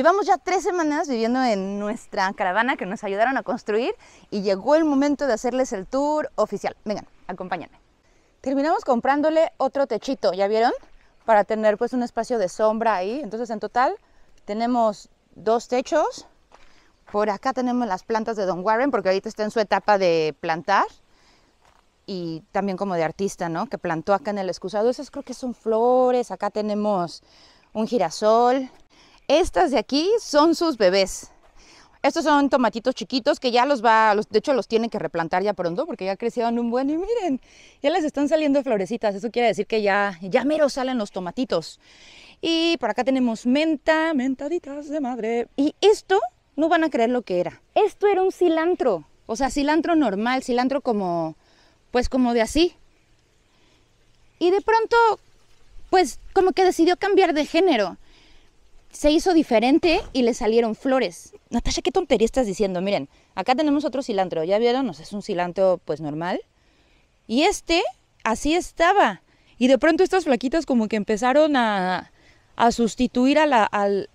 Llevamos ya tres semanas viviendo en nuestra caravana que nos ayudaron a construir y llegó el momento de hacerles el tour oficial. Vengan, acompáñenme. Terminamos comprándole otro techito, ¿ya vieron? Para tener pues un espacio de sombra ahí. Entonces en total tenemos dos techos. Por acá tenemos las plantas de Don Warren porque ahorita está en su etapa de plantar y también como de artista, ¿no? Que plantó acá en el excusado. Esas creo que son flores. Acá tenemos un girasol. Estas de aquí son sus bebés. Estos son tomatitos chiquitos que ya los va, los, de hecho los tienen que replantar ya pronto porque ya crecieron un buen y miren, ya les están saliendo florecitas. Eso quiere decir que ya, ya mero salen los tomatitos. Y por acá tenemos menta, mentaditas de madre. Y esto, no van a creer lo que era. Esto era un cilantro. O sea, cilantro normal, cilantro como, pues como de así. Y de pronto, pues como que decidió cambiar de género se hizo diferente y le salieron flores. Natasha, ¿qué tontería estás diciendo? Miren, acá tenemos otro cilantro, ¿ya vieron? no es un cilantro pues normal. Y este así estaba. Y de pronto estas flaquitas como que empezaron a, sustituir al,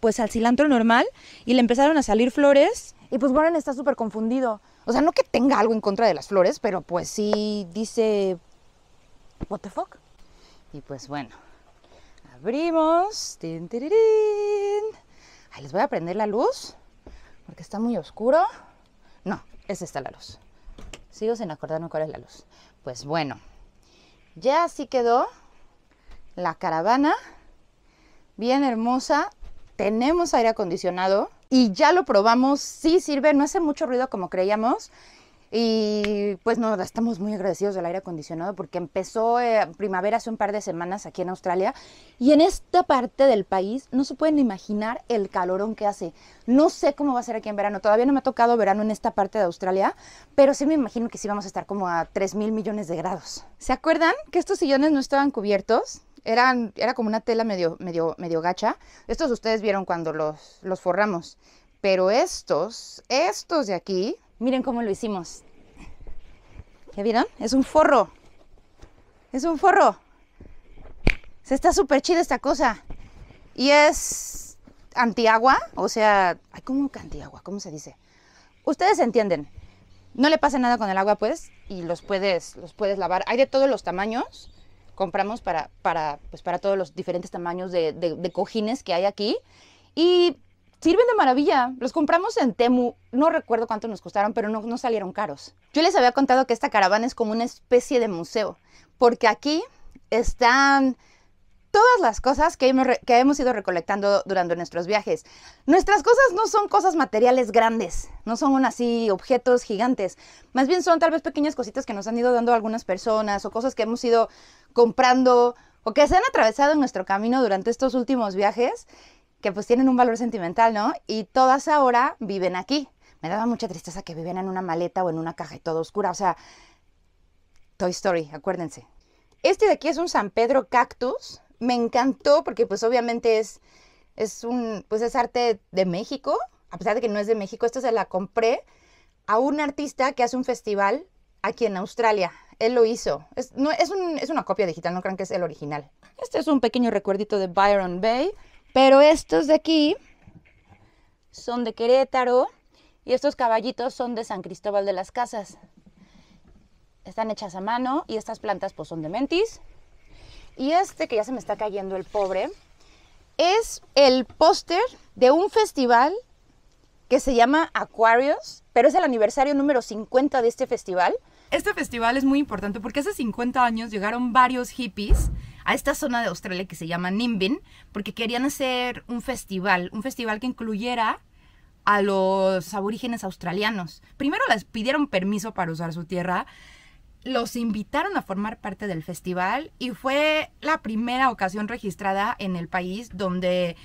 pues, al cilantro normal y le empezaron a salir flores. Y pues Warren está súper confundido. O sea, no que tenga algo en contra de las flores, pero pues sí dice, what the fuck. Y pues bueno, abrimos. Tin, Ahí les voy a prender la luz porque está muy oscuro. No, es esta la luz. Sigo sin acordarme cuál es la luz. Pues bueno, ya así quedó la caravana. Bien hermosa. Tenemos aire acondicionado y ya lo probamos. Sí sirve, no hace mucho ruido como creíamos y pues no, estamos muy agradecidos del aire acondicionado porque empezó eh, primavera hace un par de semanas aquí en Australia y en esta parte del país no se pueden imaginar el calorón que hace. No sé cómo va a ser aquí en verano, todavía no me ha tocado verano en esta parte de Australia, pero sí me imagino que sí vamos a estar como a 3 mil millones de grados. ¿Se acuerdan que estos sillones no estaban cubiertos? Eran, era como una tela medio, medio, medio gacha. Estos ustedes vieron cuando los, los forramos. Pero estos, estos de aquí, miren cómo lo hicimos ¿Ya vieron? Es un forro. Es un forro. Se está súper chida esta cosa. Y es antiagua, o sea, hay como que antiagua? ¿Cómo se dice? Ustedes entienden. No le pasa nada con el agua, pues, y los puedes, los puedes lavar. Hay de todos los tamaños. Compramos para, para, pues, para todos los diferentes tamaños de, de, de cojines que hay aquí. Y sirven de maravilla. Los compramos en Temu, no recuerdo cuánto nos costaron, pero no, salieron caros. Yo les había contado que esta caravana es como una especie de museo, porque aquí están todas las cosas que, que hemos ido recolectando durante nuestros viajes. Nuestras cosas no son cosas materiales grandes, no son así objetos gigantes, más bien son tal vez pequeñas cositas que nos han ido dando algunas personas o cosas que hemos ido comprando o que se han atravesado en nuestro camino durante estos últimos viajes que pues tienen un valor sentimental, ¿no? Y todas ahora viven aquí. Me daba mucha tristeza que viven en una maleta o en una caja y todo oscura. O sea, Toy Story, acuérdense. Este de aquí es un San Pedro Cactus. Me encantó porque pues obviamente es, es un, pues es arte de México. A pesar de que no es de México, esto se la compré a un artista que hace un festival aquí en Australia. Él lo hizo. Es, no, es, es una copia digital, no crean que es el original. Este es un pequeño recuerdito de Byron Bay. Pero estos de aquí son de Querétaro y estos caballitos son de San Cristóbal de las Casas. Están hechas a mano y estas plantas pues son de mentis. Y este que ya se me está cayendo el pobre es el póster de un festival que se llama Aquarius, pero es el aniversario número 50 de este festival. Este festival es muy importante porque hace 50 años llegaron varios hippies a esta zona de Australia que se llama Nimbin, porque querían hacer un festival, un festival que incluyera a los aborígenes australianos. Primero les pidieron permiso para usar su tierra, los invitaron a formar parte del festival y fue la primera ocasión registrada en el país donde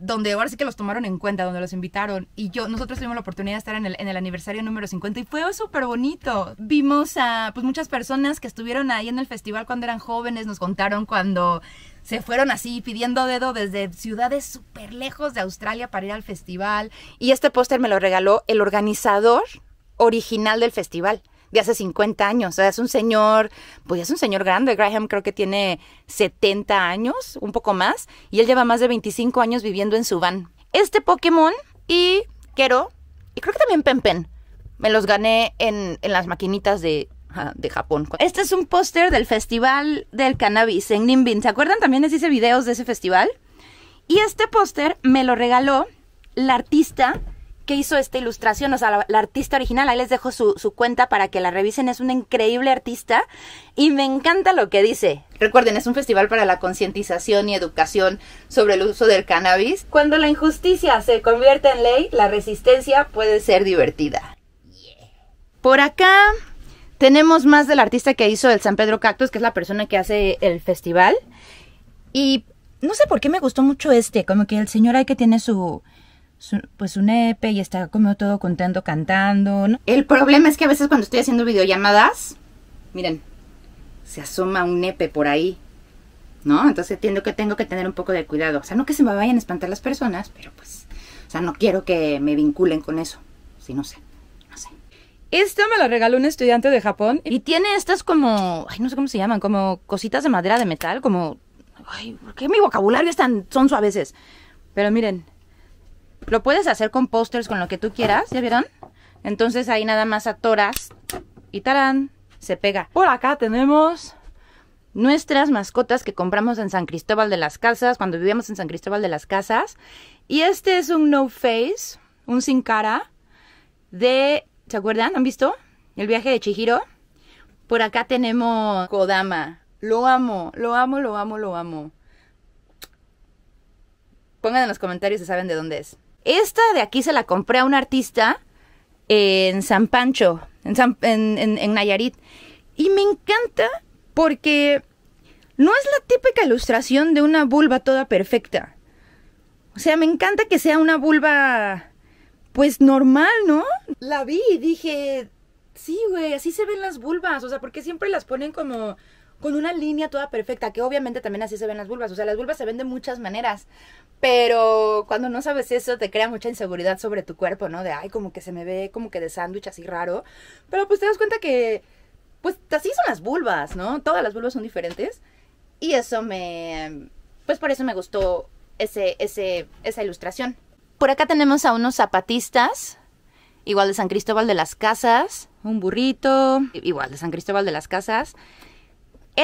donde ahora sí que los tomaron en cuenta, donde los invitaron. Y yo, nosotros tuvimos la oportunidad de estar en el, aniversario número 50 y fue súper bonito. Vimos a pues, muchas personas que estuvieron ahí en el festival cuando eran jóvenes, nos contaron cuando se fueron así pidiendo dedo desde ciudades súper lejos de Australia para ir al festival. Y este póster me lo regaló el organizador original del festival de hace 50 años. O sea, es un señor, pues es un señor grande. Graham creo que tiene 70 años, un poco más, y él lleva más de 25 años viviendo en su van. Este Pokémon y Kero, y creo que también Penpen, me los gané en, en las maquinitas de, ah, de Japón. Este es un póster del Festival del Cannabis en Nimbin. ¿Se acuerdan? También les hice videos de ese festival. Y este póster me lo regaló la artista que hizo esta ilustración, o sea, la, artista original, ahí les dejo su, su, cuenta para que la revisen, es una increíble artista y me encanta lo que dice. Recuerden, es un festival para la concientización y educación sobre el uso del cannabis. Cuando la injusticia se convierte en ley, la resistencia puede ser divertida. Por acá tenemos más del artista que hizo el San Pedro Cactus, que es la persona que hace el festival. Y no sé por qué me gustó mucho este, como que el señor hay que tiene su pues un EPE y está como todo contento cantando, ¿no? El problema es que a veces cuando estoy haciendo videollamadas, miren, se asoma un EPE por ahí, ¿no? Entonces entiendo que tengo que tener un poco de cuidado. O sea, no que se me vayan a espantar las personas, pero pues, o sea, no quiero que me vinculen con eso, si no sé. no sé. Esto me lo regaló un estudiante de Japón y tiene estas como, ay, no sé cómo se llaman, como cositas de madera de metal, como, ay, ¿por qué mi vocabulario es tan sonso a veces? Pero miren, lo puedes hacer con posters, con lo que tú quieras, ¿ya vieron? Entonces ahí nada más a toras y talán, se pega. Por acá tenemos nuestras mascotas que compramos en San Cristóbal de las Casas, cuando vivíamos en San Cristóbal de las Casas. Y este es un no face, un sin cara, de, ¿se acuerdan? ¿Han visto? El viaje de Chihiro. Por acá tenemos Kodama. Lo amo, lo amo, lo amo, lo amo. Pongan en los comentarios si saben de dónde es. Esta de aquí se la compré a un artista eh, en San Pancho, en, Nayarit. Y me encanta porque no es la típica ilustración de una vulva toda perfecta. O sea, me encanta que sea una vulva, pues normal, ¿no? La vi y dije, sí, güey, así se ven las vulvas. O sea, porque siempre las ponen como con una línea toda perfecta, que obviamente también así se ven las vulvas. O sea, las vulvas se ven de muchas maneras, pero cuando no sabes eso te crea mucha inseguridad sobre tu cuerpo, ¿no? De, ay, como que se me ve como que de sándwich así raro. Pero pues te das cuenta que, pues así son las vulvas, ¿no? Todas las vulvas son diferentes. Y eso me, pues por eso me gustó ese, ese, esa ilustración. Por acá tenemos a unos zapatistas, igual de San Cristóbal de las Casas, un burrito, igual de San Cristóbal de las Casas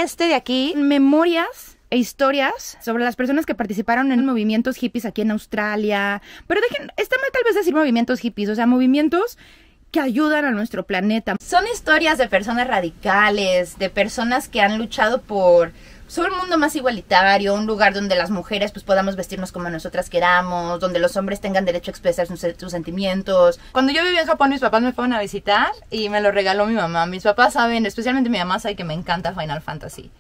este de aquí, memorias e historias sobre las personas que participaron en movimientos hippies aquí en Australia. Pero dejen, está mal tal vez decir movimientos hippies, o sea, movimientos que ayudan a nuestro planeta. Son historias de personas radicales, de personas que han luchado por sobre un mundo más igualitario, un lugar donde las mujeres pues podamos vestirnos como nosotras queramos, donde los hombres tengan derecho a expresar sus, sentimientos. Cuando yo vivía en Japón, mis papás me fueron a visitar y me lo regaló mi mamá. Mis papás saben, especialmente mi mamá sabe que me encanta Final Fantasy.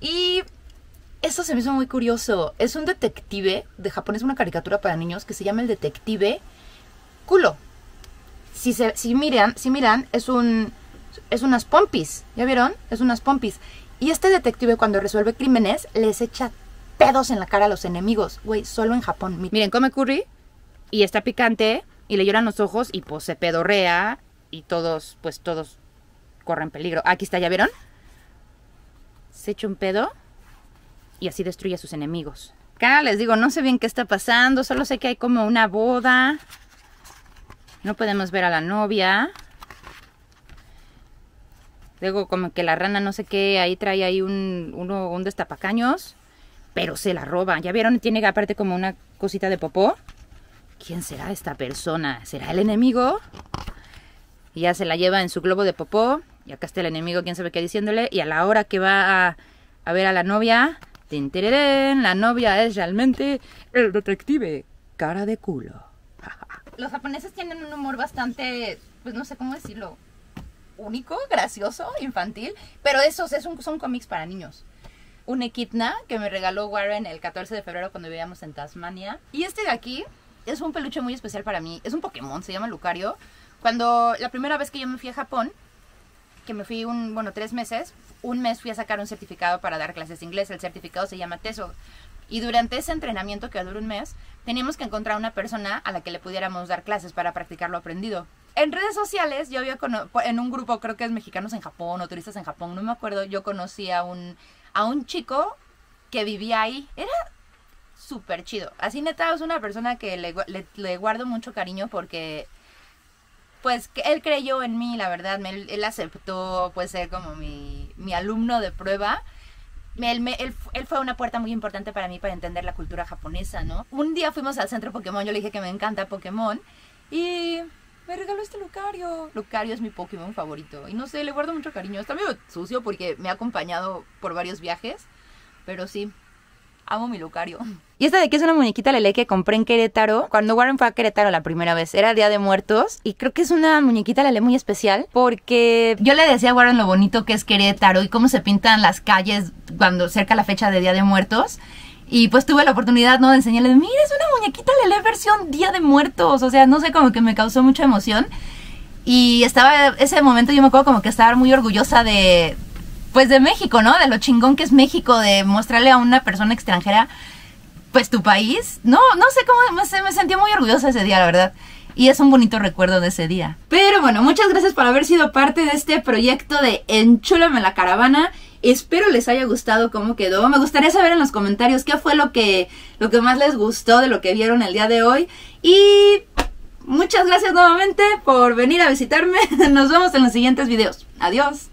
Y eso se me hizo muy curioso. Es un detective de Japón, es una caricatura para niños que se llama el detective culo Si, si miran, si miran, es un es unas pompis, ¿ya vieron? Es unas pompis. Y este detective cuando resuelve crímenes les echa pedos en la cara a los enemigos, güey, solo en Japón. Miren, come curry y está picante y le lloran los ojos y pues se pedorrea y todos, pues todos corren peligro. Aquí está, ¿ya vieron? Se echa un pedo y así destruye a sus enemigos. Acá les digo, no sé bien qué está pasando, solo sé que hay como una boda. No podemos ver a la novia. Digo, como que la rana no sé qué, ahí trae ahí un, uno, un destapacaños, pero se la roba. ¿Ya vieron? Tiene aparte como una cosita de popó. ¿Quién será esta persona? ¿Será el enemigo? Y ya se la lleva en su globo de popó. Y acá está el enemigo, quién sabe qué diciéndole. Y a la hora que va a, ver a la novia, te ¡tintererén! La novia es realmente el detective. Cara de culo. Los japoneses tienen un humor bastante, pues no sé cómo decirlo, único, gracioso, infantil, pero esos son cómics para niños. Un Ekitna que me regaló Warren el 14 de febrero cuando vivíamos en Tasmania. Y este de aquí es un peluche muy especial para mí. Es un Pokémon, se llama Lucario. Cuando la primera vez que yo me fui a Japón, que me fui un, bueno, tres meses, un mes fui a sacar un certificado para dar clases de inglés. El certificado se llama TESO. Y durante ese entrenamiento que dura un mes, teníamos que encontrar una persona a la que le pudiéramos dar clases para practicar lo aprendido en redes sociales yo había conocido... en un grupo, creo que es mexicanos en Japón o turistas en Japón, no me acuerdo, yo conocí a un, a un chico que vivía ahí. Era súper chido. Así neta es una persona que le, guardo mucho cariño porque pues él creyó en mí, la verdad, él aceptó pues ser como mi, alumno de prueba. él, él, fue una puerta muy importante para mí para entender la cultura japonesa, ¿no? Un día fuimos al centro Pokémon, yo le dije que me encanta Pokémon y me regaló este Lucario. Lucario es mi Pokémon favorito. Y no sé, le guardo mucho cariño. Está medio sucio porque me ha acompañado por varios viajes. Pero sí, amo mi Lucario. Y esta de aquí es una muñequita Lele que compré en Querétaro, cuando Warren fue a Querétaro la primera vez, era Día de Muertos, y creo que es una muñequita Lele muy especial, porque yo le decía a Warren lo bonito que es Querétaro y cómo se pintan las calles cuando cerca la fecha de Día de Muertos, y pues tuve la oportunidad, ¿no? De enseñarle, mira, es una muñequita Lele versión Día de Muertos. O sea, no sé, como que me causó mucha emoción. Y estaba, ese momento yo me acuerdo como que estaba muy orgullosa de, pues de México, ¿no? De lo chingón que es México, de mostrarle a una persona extranjera, pues tu país. No, no sé cómo, me, me sentí muy orgullosa ese día, la verdad y es un bonito recuerdo de ese día. Pero bueno, muchas gracias por haber sido parte de este proyecto de Enchúlame la Caravana. Espero les haya gustado cómo quedó. Me gustaría saber en los comentarios qué fue lo que, lo que más les gustó de lo que vieron el día de hoy. Y muchas gracias nuevamente por venir a visitarme. Nos vemos en los siguientes videos. Adiós.